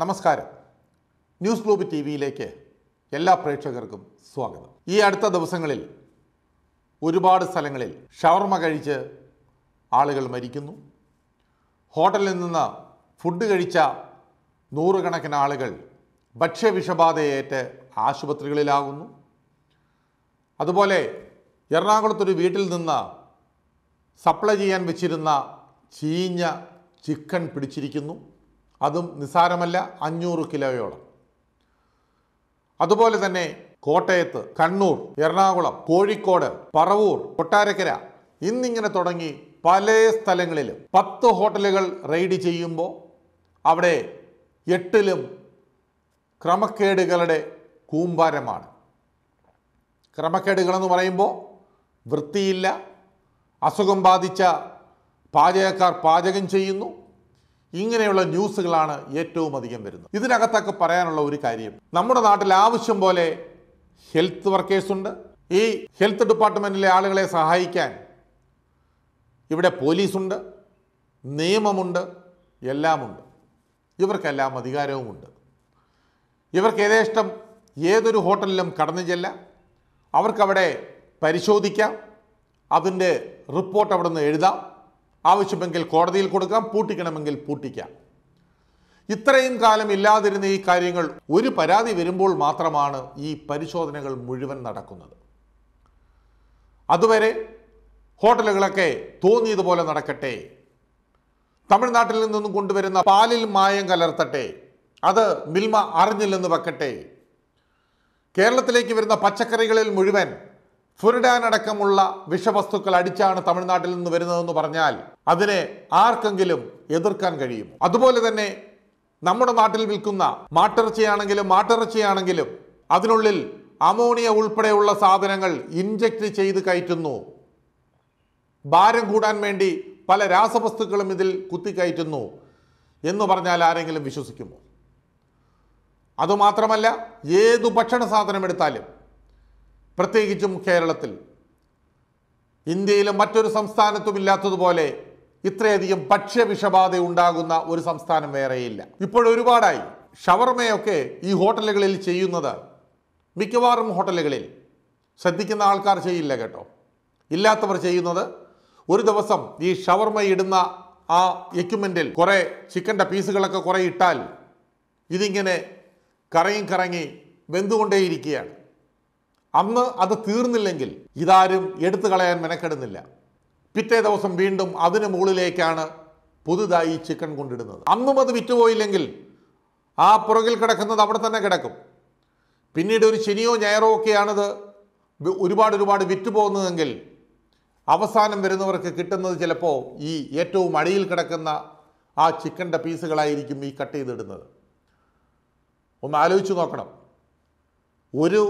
നമസ്കാരം news globe T വിയിലേക്ക് എല്ലാ പ്രേക്ഷകർക്കും സ്വാഗതം ഈ അടുത്ത ദിവസങ്ങളിൽ ഒരുപാട് സ്ഥലങ്ങളിൽ ഷവർമ കഴിച്ച് ആളുകൾ മരിക്കുന്നു ഹോട്ടലിൽ നിന്ന് ഫുഡ് കഴിച്ച നൂറുകണക്കിന് ആളുകൾ ഭക്ഷ്യവിഷബാധയേറ്റ് ആശുപത്രികളിലാകുന്നു അതുപോലെ എറണാകുളത്തൊരു വീട്ടിൽ നിന്ന് സപ്ലൈ ചെയ്യാൻ വെച്ചിരുന്ന ചീഞ്ഞ ചിക്കൻ പിടിച്ചിരിക്കുന്നു അതും നിസ്സാരമല്ല അഞ്ഞൂറ് കിലോയോളം അതുപോലെ തന്നെ കോട്ടയത്ത് കണ്ണൂർ എറണാകുളം കോഴിക്കോട് പറവൂർ കൊട്ടാരക്കര ഇന്നിങ്ങനെ തുടങ്ങി പല സ്ഥലങ്ങളിലും പത്ത് ഹോട്ടലുകൾ റെയ്ഡ് ചെയ്യുമ്പോൾ അവിടെ എട്ടിലും ക്രമക്കേടുകളുടെ കൂമ്പാരമാണ് ക്രമക്കേടുകളെന്ന് പറയുമ്പോൾ വൃത്തിയില്ല അസുഖം ബാധിച്ച പാചകക്കാർ പാചകം ചെയ്യുന്നു ഇങ്ങനെയുള്ള ന്യൂസുകളാണ് ഏറ്റവും അധികം വരുന്നത് ഇതിനകത്തൊക്കെ പറയാനുള്ള ഒരു കാര്യം നമ്മുടെ നാട്ടിൽ ആവശ്യം പോലെ ഹെൽത്ത് വർക്കേഴ്സ് ഉണ്ട് ഈ ഹെൽത്ത് ഡിപ്പാർട്ട്മെൻറ്റിലെ ആളുകളെ സഹായിക്കാൻ ഇവിടെ പോലീസുണ്ട് നിയമമുണ്ട് എല്ലാമുണ്ട് ഇവർക്കെല്ലാം അധികാരവുമുണ്ട് ഇവർക്ക് യഥേഷ്ടം ഏതൊരു ഹോട്ടലിലും കടന്നു ചെല്ലാം അവർക്കവിടെ പരിശോധിക്കാം അതിൻ്റെ റിപ്പോർട്ട് അവിടെ നിന്ന് എഴുതാം ആവശ്യമെങ്കിൽ കോടതിയിൽ കൊടുക്കാം പൂട്ടിക്കണമെങ്കിൽ പൂട്ടിക്കാം ഇത്രയും കാലം ഇല്ലാതിരുന്ന ഈ കാര്യങ്ങൾ ഒരു പരാതി വരുമ്പോൾ മാത്രമാണ് ഈ പരിശോധനകൾ മുഴുവൻ നടക്കുന്നത് അതുവരെ ഹോട്ടലുകളൊക്കെ തോന്നിയതുപോലെ നടക്കട്ടെ തമിഴ്നാട്ടിൽ നിന്നും കൊണ്ടുവരുന്ന പാലിൽ മായം കലർത്തട്ടെ അത് മിൽമ അറിഞ്ഞില്ലെന്ന് വെക്കട്ടെ കേരളത്തിലേക്ക് വരുന്ന പച്ചക്കറികളിൽ മുഴുവൻ ഫുരിഡാൻ അടക്കമുള്ള വിഷവസ്തുക്കൾ അടിച്ചാണ് തമിഴ്നാട്ടിൽ നിന്ന് വരുന്നതെന്ന് പറഞ്ഞാൽ അതിനെ ആർക്കെങ്കിലും എതിർക്കാൻ കഴിയും അതുപോലെ തന്നെ നമ്മുടെ നാട്ടിൽ വിൽക്കുന്ന മാട്ടിറച്ചിയാണെങ്കിലും മാട്ടിറച്ചിയാണെങ്കിലും അതിനുള്ളിൽ അമോണിയ ഉൾപ്പെടെയുള്ള സാധനങ്ങൾ ഇൻജക്റ്റ് ചെയ്ത് കയറ്റുന്നു ഭാരം കൂടാൻ വേണ്ടി പല രാസവസ്തുക്കളും ഇതിൽ കുത്തിക്കയറ്റുന്നു എന്ന് പറഞ്ഞാൽ ആരെങ്കിലും വിശ്വസിക്കുമോ അതുമാത്രമല്ല ഏതു ഭക്ഷണ സാധനം എടുത്താലും പ്രത്യേകിച്ചും കേരളത്തിൽ ഇന്ത്യയിലെ മറ്റൊരു സംസ്ഥാനത്തും ഇല്ലാത്തതുപോലെ ഇത്രയധികം ഭക്ഷ്യവിഷബാധ ഉണ്ടാകുന്ന ഒരു സംസ്ഥാനം വേറെയില്ല ഇപ്പോഴൊരുപാടായി ഷവർമയൊക്കെ ഈ ഹോട്ടലുകളിൽ ചെയ്യുന്നത് മിക്കവാറും ഹോട്ടലുകളിൽ ശ്രദ്ധിക്കുന്ന ആൾക്കാർ ചെയ്യില്ല കേട്ടോ ഇല്ലാത്തവർ ചെയ്യുന്നത് ഒരു ദിവസം ഈ ഷവർമ ഇടുന്ന ആ എക്യുപ്മെൻറ്റിൽ കുറേ ചിക്കൻ്റെ പീസുകളൊക്കെ കുറേ ഇട്ടാൽ ഇതിങ്ങനെ കറങ്ങി കറങ്ങി വെന്തുകൊണ്ടേയിരിക്കുകയാണ് അന്ന് അത് തീർന്നില്ലെങ്കിൽ ഇതാരും എടുത്തു കളയാൻ മെനക്കെടുന്നില്ല പിറ്റേ ദിവസം വീണ്ടും അതിനു മുകളിലേക്കാണ് പുതുതായി ചിക്കൻ കൊണ്ടിടുന്നത് അന്നും അത് വിറ്റുപോയില്ലെങ്കിൽ ആ പുറകിൽ കിടക്കുന്നത് അവിടെ തന്നെ കിടക്കും പിന്നീട് ഒരു ശനിയോ ഞായറോ ഒക്കെയാണത് ഒരുപാട് ഒരുപാട് വിറ്റുപോകുന്നതെങ്കിൽ അവസാനം വരുന്നവർക്ക് കിട്ടുന്നത് ചിലപ്പോൾ ഈ ഏറ്റവും അടിയിൽ കിടക്കുന്ന ആ ചിക്കൻ്റെ പീസുകളായിരിക്കും ഈ കട്ട് ചെയ്തിടുന്നത് ഒന്ന് ആലോചിച്ച് നോക്കണം ഒരു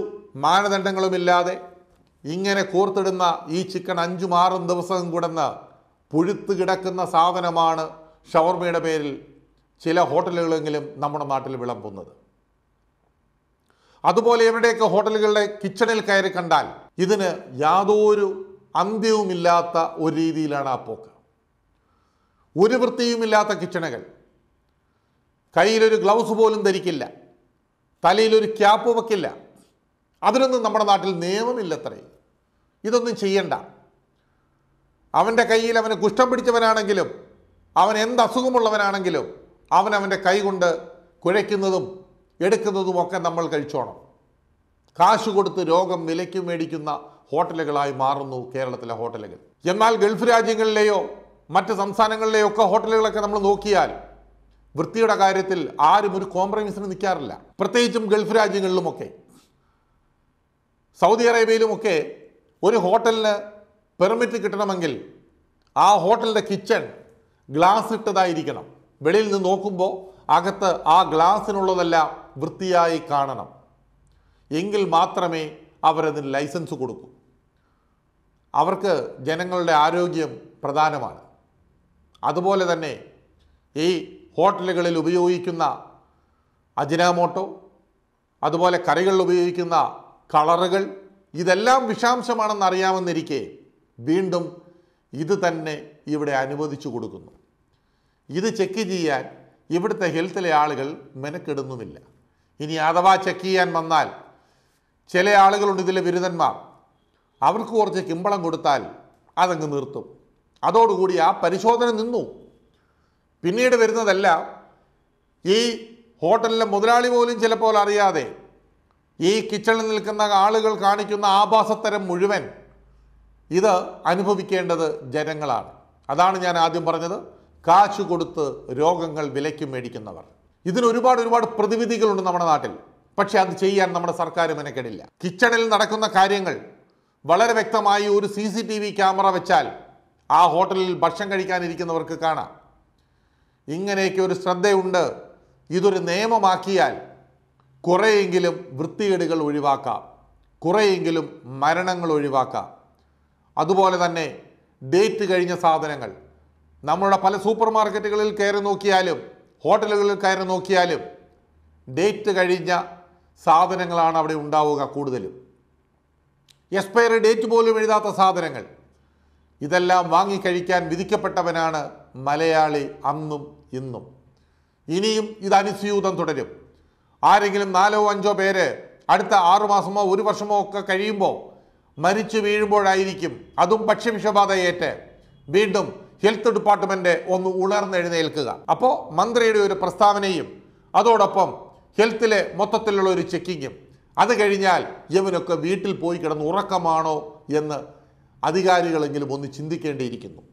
മാനദണ്ഡങ്ങളുമില്ലാതെ ഇങ്ങനെ കോർത്തിടുന്ന ഈ ചിക്കൻ അഞ്ചും ആറും ദിവസവും കിടന്ന് പുഴുത്ത് കിടക്കുന്ന സാധനമാണ് ഷവർമയുടെ പേരിൽ ചില ഹോട്ടലുകളെങ്കിലും നമ്മുടെ നാട്ടിൽ വിളമ്പുന്നത് അതുപോലെ എവിടെയൊക്കെ ഹോട്ടലുകളുടെ കിച്ചണിൽ കയറി കണ്ടാൽ ഇതിന് യാതൊരു അന്ത്യവുമില്ലാത്ത ഒരു രീതിയിലാണ് ആ പോക്ക് ഒരു വൃത്തിയുമില്ലാത്ത കിച്ചണുകൾ കയ്യിലൊരു ഗ്ലൗസ് പോലും ധരിക്കില്ല തലയിലൊരു ക്യാപ്പ് വയ്ക്കില്ല അതിനൊന്നും നമ്മുടെ നാട്ടിൽ നിയമമില്ലത്രേ ഇതൊന്നും ചെയ്യണ്ട അവൻ്റെ കയ്യിൽ അവന് കുഷ്ഠം പിടിച്ചവനാണെങ്കിലും അവൻ എന്ത് അസുഖമുള്ളവനാണെങ്കിലും അവൻ അവൻ്റെ കൈകൊണ്ട് കുഴയ്ക്കുന്നതും എടുക്കുന്നതും ഒക്കെ നമ്മൾ കഴിച്ചോണം കാശ് കൊടുത്ത് രോഗം വിലയ്ക്ക് മേടിക്കുന്ന ഹോട്ടലുകളായി മാറുന്നു കേരളത്തിലെ ഹോട്ടലുകൾ എന്നാൽ ഗൾഫ് രാജ്യങ്ങളിലെയോ മറ്റ് സംസ്ഥാനങ്ങളിലെയോ ഒക്കെ ഹോട്ടലുകളൊക്കെ നമ്മൾ നോക്കിയാൽ വൃത്തിയുടെ കാര്യത്തിൽ ആരും ഒരു കോംപ്രമൈസിന് നിൽക്കാറില്ല പ്രത്യേകിച്ചും ഗൾഫ് രാജ്യങ്ങളിലുമൊക്കെ സൗദി അറേബ്യയിലുമൊക്കെ ഒരു ഹോട്ടലിന് പെർമിറ്റ് കിട്ടണമെങ്കിൽ ആ ഹോട്ടലിൻ്റെ കിച്ചൺ ഗ്ലാസ് ഇട്ടതായിരിക്കണം വെളിയിൽ നിന്ന് നോക്കുമ്പോൾ അകത്ത് ആ ഗ്ലാസ്സിനുള്ളതെല്ലാം വൃത്തിയായി കാണണം എങ്കിൽ മാത്രമേ അവരതിന് ലൈസൻസ് കൊടുക്കൂ അവർക്ക് ജനങ്ങളുടെ ആരോഗ്യം പ്രധാനമാണ് അതുപോലെ തന്നെ ഈ ഹോട്ടലുകളിൽ ഉപയോഗിക്കുന്ന അജിനാമോട്ടോ അതുപോലെ കറികളിൽ ഉപയോഗിക്കുന്ന കളറുകൾ ഇതെല്ലാം വിഷാംശമാണെന്ന് അറിയാമെന്നിരിക്കെ വീണ്ടും ഇത് തന്നെ ഇവിടെ അനുവദിച്ചു കൊടുക്കുന്നു ഇത് ചെക്ക് ചെയ്യാൻ ഇവിടുത്തെ ഹെൽത്തിലെ ആളുകൾ മെനക്കെടുന്നുമില്ല ഇനി അഥവാ ചെക്ക് ചെയ്യാൻ വന്നാൽ ചില ആളുകളുണ്ട് ഇതിലെ ബിരുദന്മാർ അവർക്ക് കുറച്ച് കിമ്പളം കൊടുത്താൽ അതങ്ങ് നിർത്തും അതോടുകൂടി ആ പരിശോധന നിന്നു പിന്നീട് വരുന്നതല്ല ഈ ഹോട്ടലിലെ മുതലാളി പോലും ചിലപ്പോൾ അറിയാതെ ഈ കിച്ചണിൽ നിൽക്കുന്ന ആളുകൾ കാണിക്കുന്ന ആഭാസത്തരം മുഴുവൻ ഇത് അനുഭവിക്കേണ്ടത് ജനങ്ങളാണ് അതാണ് ഞാൻ ആദ്യം പറഞ്ഞത് കാശ് കൊടുത്ത് രോഗങ്ങൾ വിലയ്ക്ക് മേടിക്കുന്നവർ ഇതിന് ഒരുപാട് ഒരുപാട് പ്രതിവിധികളുണ്ട് നമ്മുടെ നാട്ടിൽ പക്ഷേ അത് ചെയ്യാൻ നമ്മുടെ സർക്കാർ മെനക്കെടില്ല കിച്ചണിൽ നടക്കുന്ന കാര്യങ്ങൾ വളരെ വ്യക്തമായി ഒരു C C T V camera വെച്ചാൽ ആ ഹോട്ടലിൽ ഭക്ഷണം കഴിക്കാനിരിക്കുന്നവർക്ക് കാണാം ഇങ്ങനെയൊക്കെ ഒരു ശ്രദ്ധയുണ്ട് ഇതൊരു നിയമമാക്കിയാൽ കുറേയെങ്കിലും വൃത്തികേടുകൾ ഒഴിവാക്കാം കുറേയെങ്കിലും മരണങ്ങൾ ഒഴിവാക്കാം അതുപോലെ തന്നെ ഡേറ്റ് കഴിഞ്ഞ സാധനങ്ങൾ നമ്മളുടെ പല സൂപ്പർ മാർക്കറ്റുകളിൽ കയറി നോക്കിയാലും ഹോട്ടലുകളിൽ കയറി നോക്കിയാലും ഡേറ്റ് കഴിഞ്ഞ സാധനങ്ങളാണ് അവിടെ ഉണ്ടാവുക കൂടുതലും എക്സ്പയറി ഡേറ്റ് പോലും എഴുതാത്ത സാധനങ്ങൾ ഇതെല്ലാം വാങ്ങിക്കഴിക്കാൻ വിധിക്കപ്പെട്ടവനാണ് മലയാളി അന്നും ഇന്നും ഇനിയും ഇത് അനുസ്യൂതം തുടരും ആരെങ്കിലും നാലോ അഞ്ചോ പേര് അടുത്ത ആറുമാസമോ ഒരു വർഷമോ ഒക്കെ കഴിയുമ്പോൾ മരിച്ചു വീഴുമ്പോഴായിരിക്കും അതും ഭക്ഷ്യവിഷബാധയേറ്റ് വീണ്ടും ഹെൽത്ത് ഡിപ്പാർട്ട്മെൻ്റ് ഒന്ന് ഉണർന്നെഴുന്നേൽക്കുക അപ്പോൾ മന്ത്രിയുടെ ഒരു പ്രസ്താവനയും അതോടൊപ്പം ഹെൽത്തിലെ മൊത്തത്തിലുള്ള ഒരു ചെക്കിങ്ങും അത് കഴിഞ്ഞാൽ ഇവനൊക്കെ വീട്ടിൽ പോയി കിടന്ന് ഉറക്കമാണോ എന്ന് അധികാരികളെങ്കിലും ഒന്ന് ചിന്തിക്കേണ്ടിയിരിക്കുന്നു